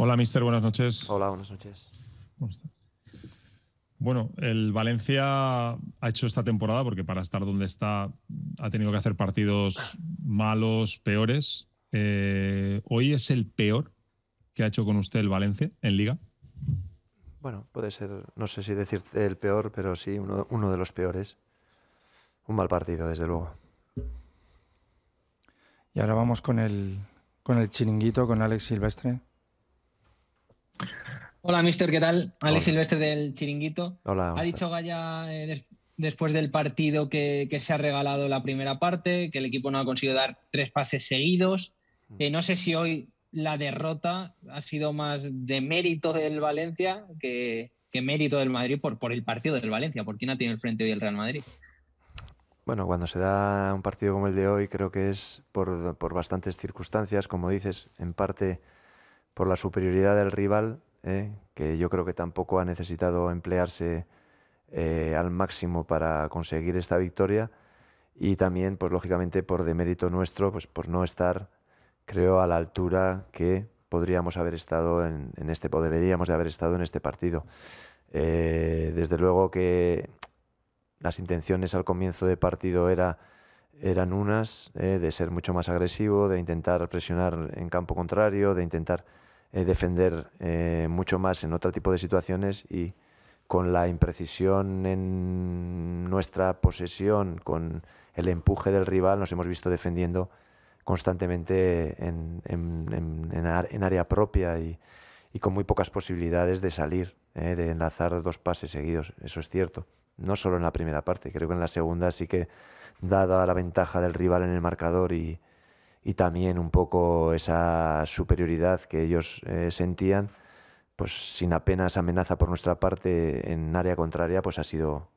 Hola, mister, buenas noches. Hola, buenas noches. Bueno, el Valencia ha hecho esta temporada, porque para estar donde está ha tenido que hacer partidos malos, peores. Eh, ¿Hoy es el peor que ha hecho con usted el Valencia en liga? Bueno, puede ser, no sé si decir el peor, pero sí, uno, uno de los peores. Un mal partido, desde luego. Y ahora vamos con el, con el chiringuito, con Alex Silvestre. Hola, mister, ¿qué tal? Alex Silvestre del Chiringuito. Hola. Ha dicho Gaya eh, después del partido que, se ha regalado la primera parte, que el equipo no ha conseguido dar tres pases seguidos. Mm. Eh, no sé si hoy la derrota ha sido más de mérito del Valencia que, mérito del Madrid por, el partido del Valencia, por quién ha tenido el frente hoy el Real Madrid. Bueno, cuando se da un partido como el de hoy, creo que es por bastantes circunstancias, como dices, en parte por la superioridad del rival, ¿eh? que yo creo que tampoco ha necesitado emplearse eh, al máximo para conseguir esta victoria y también, pues lógicamente, por demérito nuestro, pues por no estar, creo, a la altura que podríamos haber estado en, este, deberíamos de haber estado en este partido. Eh, desde luego que las intenciones al comienzo de partido eran unas, de ser mucho más agresivo, de intentar presionar en campo contrario, de intentar eh, defender eh, mucho más en otro tipo de situaciones y con la imprecisión en nuestra posesión, con el empuje del rival, nos hemos visto defendiendo constantemente en, área propia y, con muy pocas posibilidades de salir, eh, de enlazar dos pases seguidos. Eso es cierto. No solo en la primera parte, creo que en la segunda sí que, dada la ventaja del rival en el marcador y, y también un poco esa superioridad que ellos eh, sentían, pues sin apenas amenaza por nuestra parte en área contraria, pues ha sido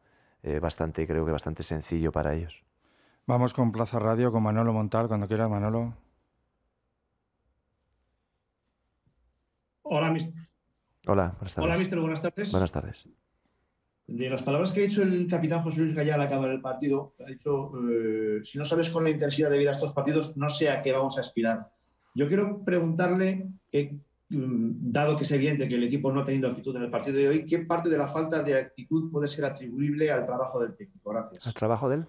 eh, bastante, creo que bastante sencillo para ellos. Vamos con Plaza Radio, con Manolo Montal, cuando quiera, Manolo. Hola, Hola, buenas tardes. Hola, mister, buenas tardes. Buenas tardes de las palabras que ha dicho el capitán José Luis Gallal al acabar el partido, ha dicho, eh, si no sabes con la intensidad de vida estos partidos, no sé a qué vamos a aspirar. Yo quiero preguntarle, que, mm, dado que es evidente que el equipo no ha tenido actitud en el partido de hoy, ¿qué parte de la falta de actitud puede ser atribuible al trabajo del técnico? Gracias. ¿Al trabajo del?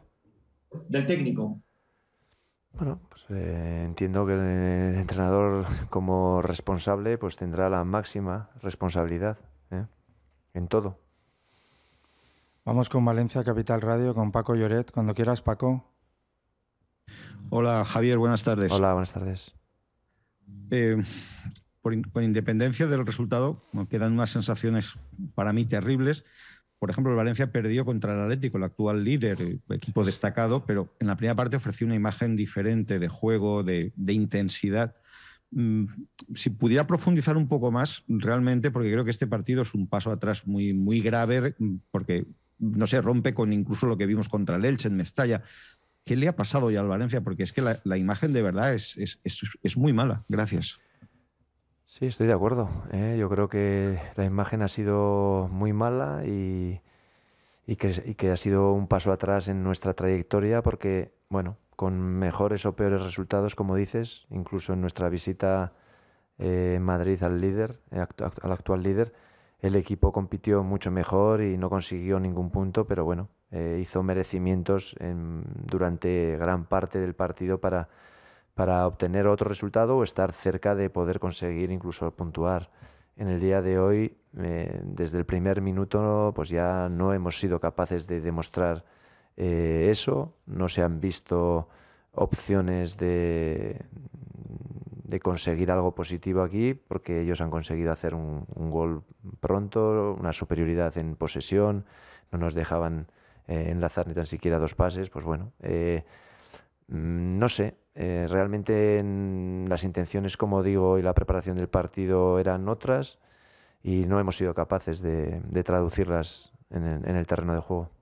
Del técnico. Bueno, pues eh, entiendo que el entrenador como responsable pues tendrá la máxima responsabilidad ¿eh? en todo. Vamos con Valencia Capital Radio, con Paco Lloret. Cuando quieras, Paco. Hola, Javier, buenas tardes. Hola, buenas tardes. Eh, por, con independencia del resultado, quedan unas sensaciones para mí terribles. Por ejemplo, Valencia perdió contra el Atlético, el actual líder, eh, equipo destacado, pero en la primera parte ofreció una imagen diferente de juego, de, intensidad mm, si pudiera profundizar un poco más, realmente, porque creo que este partido es un paso atrás muy, muy grave, mm, porque no sé, rompe con incluso lo que vimos contra el Elche en Mestalla. ¿Qué le ha pasado ya al Valencia? Porque es que la, imagen de verdad es, muy mala. Gracias. Sí, estoy de acuerdo. ¿eh? Yo creo que la imagen ha sido muy mala y, que, ha sido un paso atrás en nuestra trayectoria porque, bueno, con mejores o peores resultados, como dices, incluso en nuestra visita eh, en Madrid al líder, eh, al actual líder, el equipo compitió mucho mejor y no consiguió ningún punto, pero bueno, eh, hizo merecimientos durante gran parte del partido para, para obtener otro resultado o estar cerca de poder conseguir incluso puntuar. En el día de hoy, eh, desde el primer minuto, pues ya no hemos sido capaces de demostrar eh, eso, no se han visto opciones de, de conseguir algo positivo aquí, porque ellos han conseguido hacer un, gol pronto, una superioridad en posesión, no nos dejaban eh, enlazar ni tan siquiera dos pases, pues bueno, eh, mm, no sé, eh, realmente las intenciones, como digo, y la preparación del partido eran otras y no hemos sido capaces de, traducirlas en el terreno de juego.